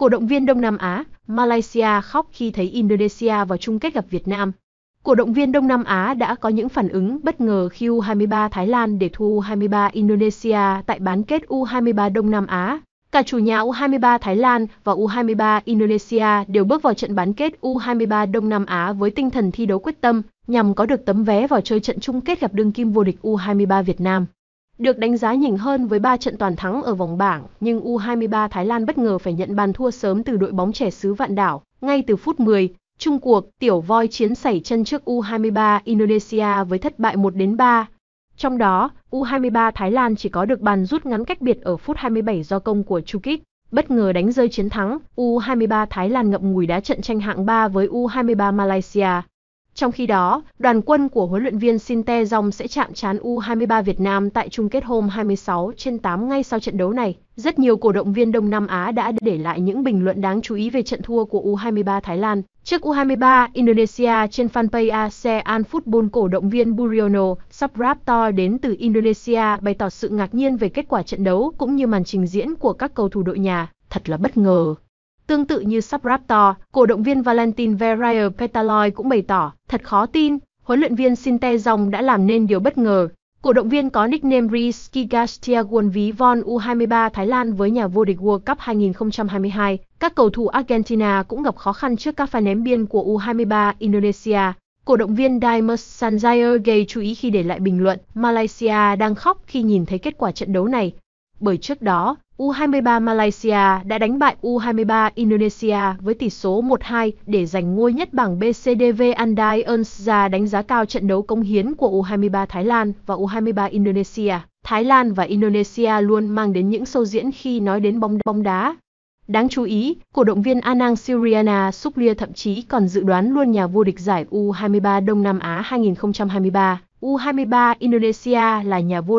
Cổ động viên Đông Nam Á, Malaysia khóc khi thấy Indonesia vào chung kết gặp Việt Nam. Cổ động viên Đông Nam Á đã có những phản ứng bất ngờ khi U23 Thái Lan để thua U23 Indonesia tại bán kết U23 Đông Nam Á. Cả chủ nhà U23 Thái Lan và U23 Indonesia đều bước vào trận bán kết U23 Đông Nam Á với tinh thần thi đấu quyết tâm nhằm có được tấm vé vào chơi trận chung kết gặp đương kim vô địch U23 Việt Nam. Được đánh giá nhỉnh hơn với 3 trận toàn thắng ở vòng bảng, nhưng U23 Thái Lan bất ngờ phải nhận bàn thua sớm từ đội bóng trẻ xứ Vạn Đảo. Ngay từ phút 10, chung cuộc, tiểu voi chiến sảy chân trước U23 Indonesia với thất bại 1 3. Trong đó, U23 Thái Lan chỉ có được bàn rút ngắn cách biệt ở phút 27 do công của Chukit. Bất ngờ đánh rơi chiến thắng, U23 Thái Lan ngậm ngùi đá trận tranh hạng 3 với U23 Malaysia. Trong khi đó, đoàn quân của huấn luyện viên Sinte Dong sẽ chạm trán U23 Việt Nam tại chung kết hôm 26 trên 8 ngay sau trận đấu này. Rất nhiều cổ động viên Đông Nam Á đã để lại những bình luận đáng chú ý về trận thua của U23 Thái Lan. Trước U23 Indonesia trên fanpage An Football cổ động viên Buriono Suprapto đến từ Indonesia bày tỏ sự ngạc nhiên về kết quả trận đấu cũng như màn trình diễn của các cầu thủ đội nhà. Thật là bất ngờ. Tương tự như Subraptor, cổ động viên Valentin Verrier Petaloy cũng bày tỏ, thật khó tin, huấn luyện viên Sinte Dòng đã làm nên điều bất ngờ. Cổ động viên có nickname Rizky Gastiagun ví von U23 Thái Lan với nhà vô địch World Cup 2022, các cầu thủ Argentina cũng gặp khó khăn trước các pha ném biên của U23 Indonesia. Cổ động viên Dimas Sanjaya gây chú ý khi để lại bình luận Malaysia đang khóc khi nhìn thấy kết quả trận đấu này bởi trước đó, U23 Malaysia đã đánh bại U23 Indonesia với tỷ số 1-2 để giành ngôi nhất bảng BCDV Andai Eunsa đánh giá cao trận đấu công hiến của U23 Thái Lan và U23 Indonesia. Thái Lan và Indonesia luôn mang đến những sâu diễn khi nói đến bóng bóng đá. Đáng chú ý, cổ động viên Anang Siriana Sukria thậm chí còn dự đoán luôn nhà vô địch giải U23 Đông Nam Á 2023. U23 Indonesia là nhà vô địch